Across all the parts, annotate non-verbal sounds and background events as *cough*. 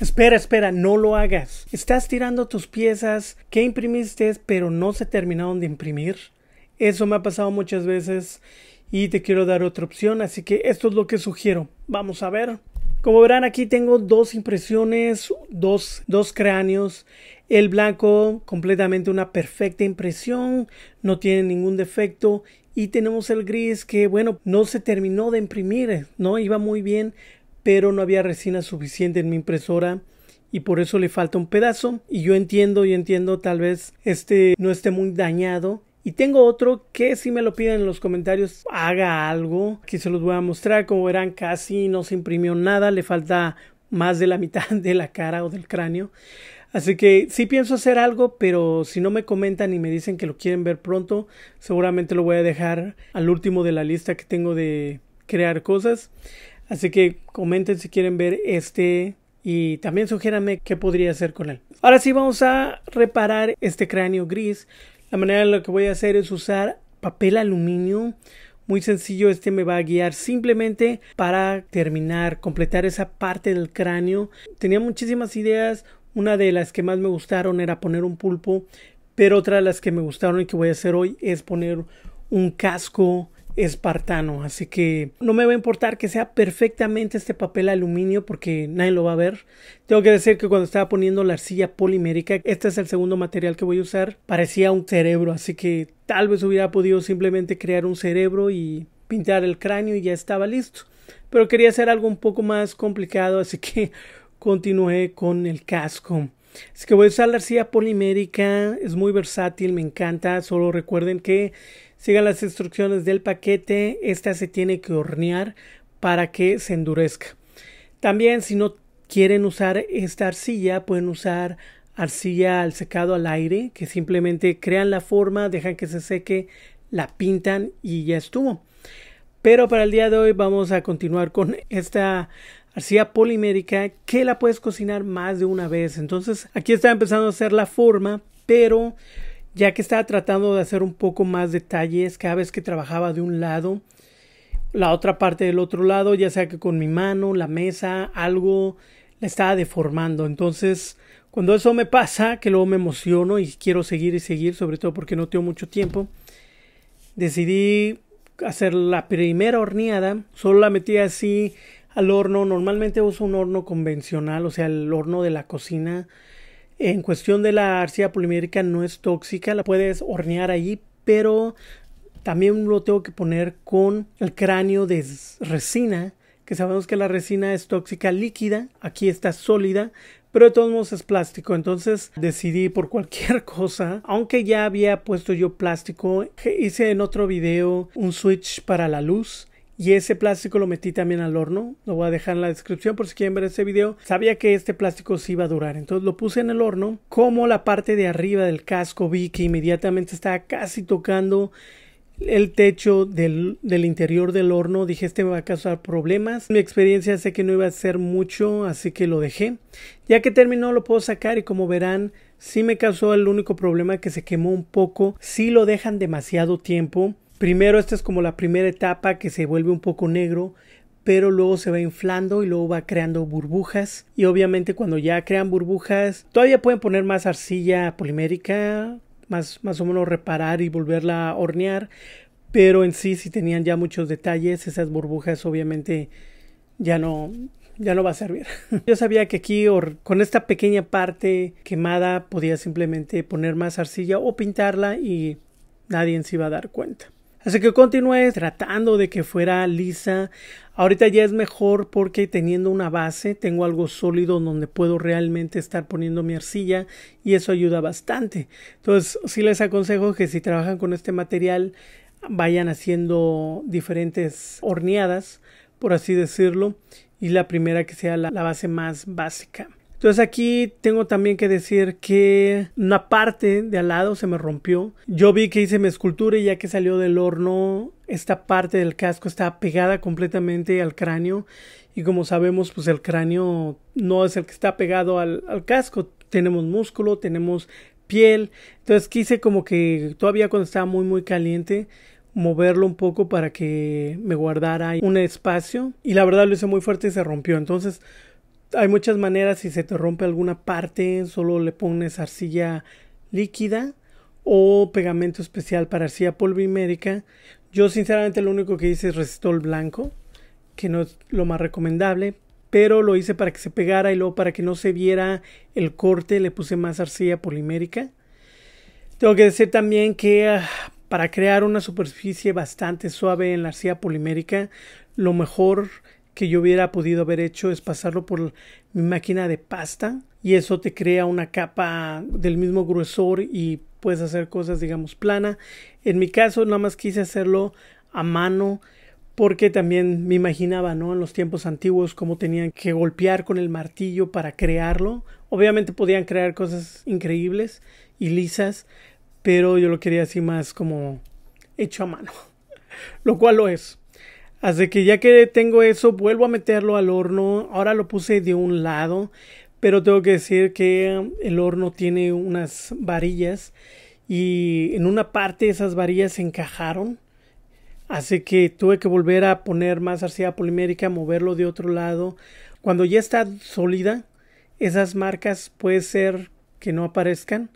Espera, espera, no lo hagas. Estás tirando tus piezas que imprimiste pero no se terminaron de imprimir. Eso me ha pasado muchas veces y te quiero dar otra opción, así que esto es lo que sugiero. Vamos a ver. Como verán aquí tengo dos impresiones, dos, dos cráneos. El blanco completamente una perfecta impresión, no tiene ningún defecto. Y tenemos el gris que bueno, no se terminó de imprimir, no iba muy bien, pero no había resina suficiente en mi impresora y por eso le falta un pedazo y yo entiendo, y entiendo tal vez este no esté muy dañado y tengo otro que si me lo piden en los comentarios haga algo que se los voy a mostrar como verán casi no se imprimió nada le falta más de la mitad *laughs* de la cara o del cráneo así que sí pienso hacer algo pero si no me comentan y me dicen que lo quieren ver pronto seguramente lo voy a dejar al último de la lista que tengo de crear cosas Así que comenten si quieren ver este y también sugiéranme qué podría hacer con él. Ahora sí vamos a reparar este cráneo gris. La manera de la que voy a hacer es usar papel aluminio. Muy sencillo, este me va a guiar simplemente para terminar, completar esa parte del cráneo. Tenía muchísimas ideas, una de las que más me gustaron era poner un pulpo, pero otra de las que me gustaron y que voy a hacer hoy es poner un casco espartano, así que no me va a importar que sea perfectamente este papel aluminio porque nadie lo va a ver. Tengo que decir que cuando estaba poniendo la arcilla polimérica, este es el segundo material que voy a usar, parecía un cerebro, así que tal vez hubiera podido simplemente crear un cerebro y pintar el cráneo y ya estaba listo. Pero quería hacer algo un poco más complicado, así que *laughs* continué con el casco. Así que voy a usar la arcilla polimérica, es muy versátil, me encanta, solo recuerden que Sigan las instrucciones del paquete. Esta se tiene que hornear para que se endurezca. También si no quieren usar esta arcilla, pueden usar arcilla al secado al aire, que simplemente crean la forma, dejan que se seque, la pintan y ya estuvo. Pero para el día de hoy vamos a continuar con esta arcilla polimérica que la puedes cocinar más de una vez. Entonces aquí está empezando a hacer la forma, pero ya que estaba tratando de hacer un poco más detalles cada vez que trabajaba de un lado, la otra parte del otro lado, ya sea que con mi mano, la mesa, algo la estaba deformando. Entonces, cuando eso me pasa, que luego me emociono y quiero seguir y seguir, sobre todo porque no tengo mucho tiempo, decidí hacer la primera horneada, solo la metí así al horno, normalmente uso un horno convencional, o sea, el horno de la cocina en cuestión de la arcilla polimérica no es tóxica, la puedes hornear allí, pero también lo tengo que poner con el cráneo de resina, que sabemos que la resina es tóxica líquida, aquí está sólida, pero de todos modos es plástico, entonces decidí por cualquier *laughs* cosa, aunque ya había puesto yo plástico, hice en otro video un switch para la luz y ese plástico lo metí también al horno. Lo voy a dejar en la descripción por si quieren ver ese video. Sabía que este plástico sí iba a durar, entonces lo puse en el horno. Como la parte de arriba del casco vi que inmediatamente estaba casi tocando el techo del, del, interior del horno. Dije, este me va a causar problemas. Mi experiencia sé que no iba a ser mucho, así que lo dejé. Ya que terminó, lo puedo sacar y como verán, sí me causó el único problema que se quemó un poco. Si lo dejan demasiado tiempo, Primero esta es como la primera etapa que se vuelve un poco negro, pero luego se va inflando y luego va creando burbujas y obviamente cuando ya crean burbujas todavía pueden poner más arcilla polimérica, más, más o menos reparar y volverla a hornear, pero en sí si tenían ya muchos detalles esas burbujas obviamente ya no ya no va a servir. *laughs* Yo sabía que aquí con esta pequeña parte quemada podía simplemente poner más arcilla o pintarla y nadie se iba a dar cuenta. Así que continúe tratando de que fuera lisa. Ahorita ya es mejor porque teniendo una base tengo algo sólido donde puedo realmente estar poniendo mi arcilla y eso ayuda bastante. Entonces sí les aconsejo que si trabajan con este material vayan haciendo diferentes horneadas, por así decirlo, y la primera que sea la base más básica. Entonces aquí tengo también que decir que una parte de al lado se me rompió. Yo vi que hice mi escultura y ya que salió del horno, esta parte del casco está pegada completamente al cráneo. Y como sabemos, pues el cráneo no es el que está pegado al, al casco. Tenemos músculo, tenemos piel. Entonces quise como que todavía cuando estaba muy muy caliente, moverlo un poco para que me guardara un espacio y la verdad lo hice muy fuerte y se rompió entonces hay muchas maneras si se te rompe alguna parte, solo le pones arcilla líquida o pegamento especial para arcilla polimérica. Yo sinceramente lo único que hice es resistol blanco, que no es lo más recomendable, pero lo hice para que se pegara y luego para que no se viera el corte le puse más arcilla polimérica. Tengo que decir también que ah, para crear una superficie bastante suave en la arcilla polimérica, lo mejor yo hubiera podido haber hecho es pasarlo por mi máquina de pasta y eso te crea una capa del mismo gruesor y puedes hacer cosas digamos plana. En mi caso nada más quise hacerlo a mano porque también me imaginaba, ¿no? En los tiempos antiguos cómo tenían que golpear con el martillo para crearlo. Obviamente podían crear cosas increíbles y lisas, pero yo lo quería así más como hecho a mano, *laughs* lo cual lo es. Así que ya que tengo eso, vuelvo a meterlo al horno. Ahora lo puse de un lado, pero tengo que decir que el horno tiene unas varillas y en una parte esas varillas se encajaron. Así que tuve que volver a poner más arcilla polimérica, moverlo de otro lado. Cuando ya está sólida, esas marcas puede ser que no aparezcan.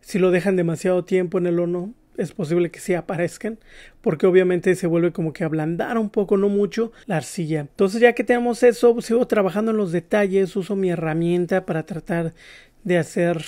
Si lo dejan demasiado tiempo en el horno, es posible que sí aparezcan, porque obviamente se vuelve como que ablandar un poco, no mucho, la arcilla. Entonces ya que tenemos eso, sigo trabajando en los detalles, uso mi herramienta para tratar de hacer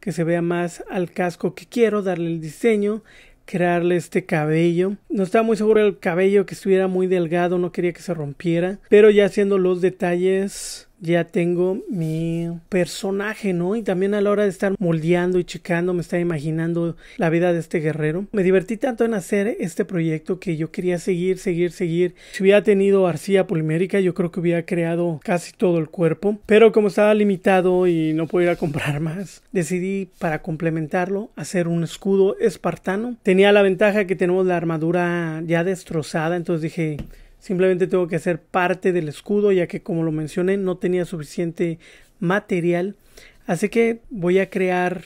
que se vea más al casco que quiero, darle el diseño, crearle este cabello. No estaba muy seguro del cabello que estuviera muy delgado, no quería que se rompiera, pero ya haciendo los detalles ya tengo mi personaje, ¿no? Y también a la hora de estar moldeando y checando, me está imaginando la vida de este guerrero. Me divertí tanto en hacer este proyecto que yo quería seguir, seguir, seguir. Si hubiera tenido arcilla polimérica, yo creo que hubiera creado casi todo el cuerpo. Pero como estaba limitado y no podía comprar más, decidí para complementarlo hacer un escudo espartano. Tenía la ventaja que tenemos la armadura ya destrozada, entonces dije Simplemente tengo que hacer parte del escudo ya que como lo mencioné no tenía suficiente material. Así que voy a crear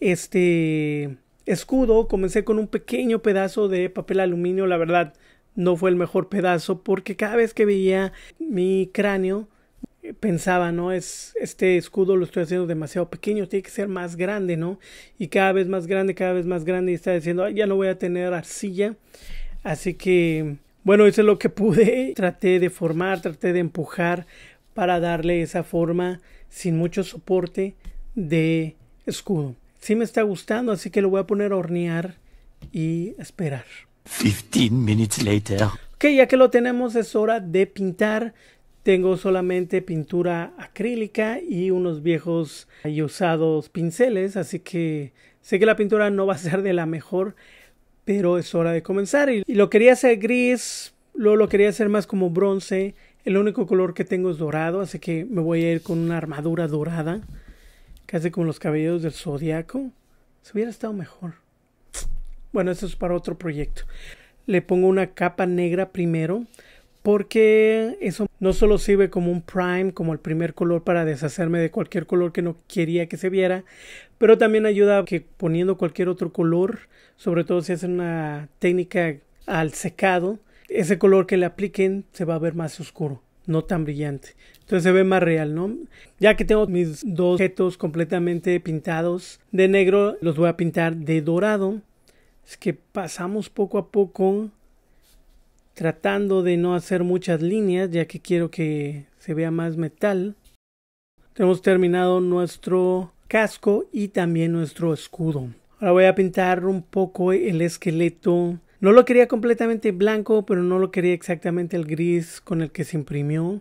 este escudo. Comencé con un pequeño pedazo de papel aluminio. La verdad no fue el mejor pedazo porque cada vez que veía mi cráneo pensaba, ¿no? Es este escudo lo estoy haciendo demasiado pequeño, tiene que ser más grande, ¿no? Y cada vez más grande, cada vez más grande y está diciendo, ya no voy a tener arcilla. Así que bueno, hice lo que pude, *laughs* traté de formar, traté de empujar para darle esa forma sin mucho soporte de escudo. Sí me está gustando, así que lo voy a poner a hornear y esperar. 15 minutes later. Ok, ya que lo tenemos es hora de pintar. Tengo solamente pintura acrílica y unos viejos y usados pinceles, así que sé que la pintura no va a ser de la mejor, pero es hora de comenzar. Y, lo quería hacer gris, luego lo quería hacer más como bronce. El único color que tengo es dorado, así que me voy a ir con una armadura dorada, casi como los cabellos del zodiaco. Se hubiera estado mejor. Bueno, eso es para otro proyecto. Le pongo una capa negra primero porque eso no solo sirve como un prime, como el primer color para deshacerme de cualquier color que no quería que se viera, pero también ayuda que poniendo cualquier otro color, sobre todo si hacen una técnica al secado, ese color que le apliquen se va a ver más oscuro, no tan brillante. Entonces se ve más real, ¿no? Ya que tengo mis dos objetos completamente pintados de negro, los voy a pintar de dorado. Es que pasamos poco a poco tratando de no hacer muchas líneas ya que quiero que se vea más metal. Tenemos terminado nuestro casco y también nuestro escudo. Ahora voy a pintar un poco el esqueleto. No lo quería completamente blanco, pero no lo quería exactamente el gris con el que se imprimió.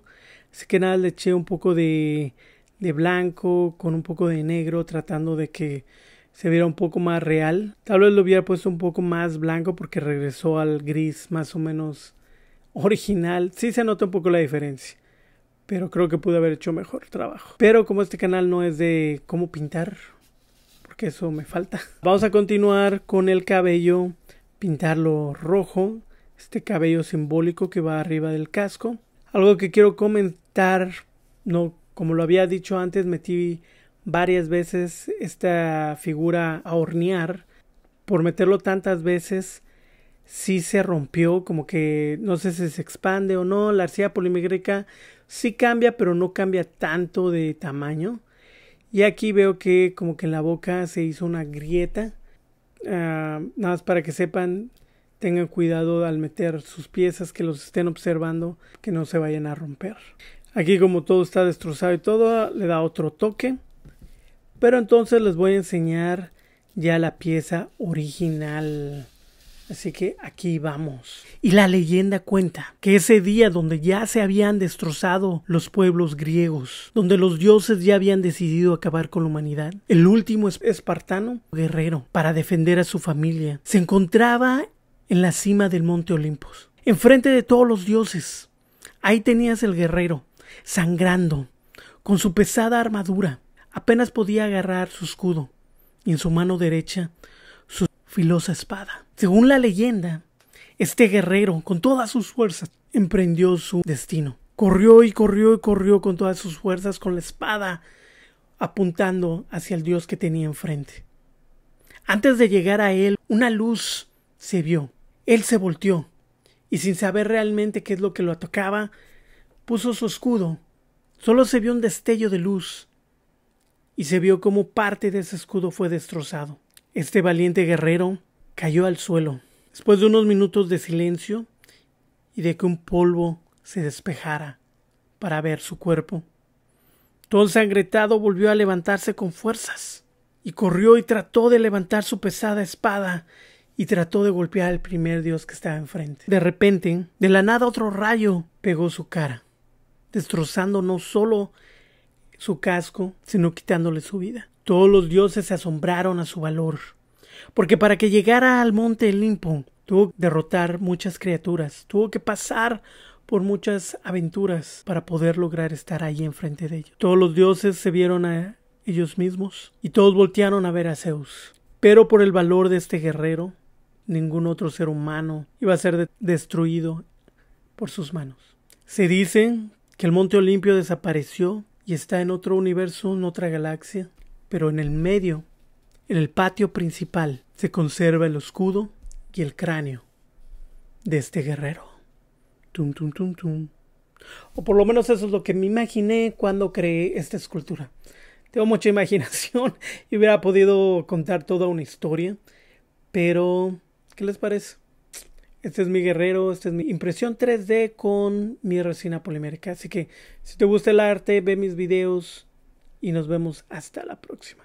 Así que nada, le eché un poco de, de blanco con un poco de negro tratando de que se viera un poco más real. Tal vez lo hubiera puesto un poco más blanco porque regresó al gris más o menos original. Sí se nota un poco la diferencia. Pero creo que pude haber hecho mejor trabajo. Pero como este canal no es de cómo pintar, porque eso me falta. *laughs* Vamos a continuar con el cabello, pintarlo rojo. Este cabello simbólico que va arriba del casco. Algo que quiero comentar, no, como lo había dicho antes, metí varias veces esta figura a hornear, por meterlo tantas veces, Si se rompió, como que no sé si se expande o no, la arcilla polimérica sí cambia, pero no cambia tanto de tamaño. Y aquí veo que como que en la boca se hizo una grieta. Ah, nada más para que sepan, tengan cuidado al meter sus piezas, que los estén observando, que no se vayan a romper. Aquí como todo está destrozado y todo, le da otro toque. Pero entonces les voy a enseñar ya la pieza original. Así que aquí vamos. Y la leyenda cuenta que ese día donde ya se habían destrozado los pueblos griegos, donde los dioses ya habían decidido acabar con la humanidad, el último espartano guerrero para defender a su familia se encontraba en la cima del monte Olimpos, enfrente de todos los dioses. Ahí tenías el guerrero, sangrando, con su pesada armadura, Apenas podía agarrar su escudo y en su mano derecha su filosa espada. Según la leyenda, este guerrero, con todas sus fuerzas, emprendió su destino. Corrió y corrió y corrió con todas sus fuerzas con la espada, apuntando hacia el dios que tenía enfrente. Antes de llegar a él, una luz se vio. Él se volteó y sin saber realmente qué es lo que lo atacaba, puso su escudo. Solo se vio un destello de luz y se vio como parte de ese escudo fue destrozado. Este valiente guerrero cayó al suelo. Después de unos minutos de silencio y de que un polvo se despejara para ver su cuerpo, todo sangretado volvió a levantarse con fuerzas y corrió y trató de levantar su pesada espada y trató de golpear al primer dios que estaba enfrente. De repente, de la nada otro rayo pegó su cara, destrozando no solo su casco, sino quitándole su vida. Todos los dioses se asombraron a su valor, porque para que llegara al monte Olimpo tuvo que derrotar muchas criaturas, tuvo que pasar por muchas aventuras para poder lograr estar ahí enfrente de ellos. Todos los dioses se vieron a ellos mismos y todos voltearon a ver a Zeus. Pero por el valor de este guerrero, ningún otro ser humano iba a ser destruido por sus manos. Se dice que el monte Olimpio desapareció y está en otro universo, en otra galaxia, pero en el medio, en el patio principal, se conserva el escudo y el cráneo de este guerrero. Tum, tum, tum, tum. O por lo menos eso es lo que me imaginé cuando creé esta escultura. Tengo mucha *laughs* imaginación y hubiera podido contar toda una historia, pero ¿qué les parece? Este es mi guerrero, esta es mi impresión 3D con mi resina polimérica. Así que si te gusta el arte, ve mis videos y nos vemos hasta la próxima.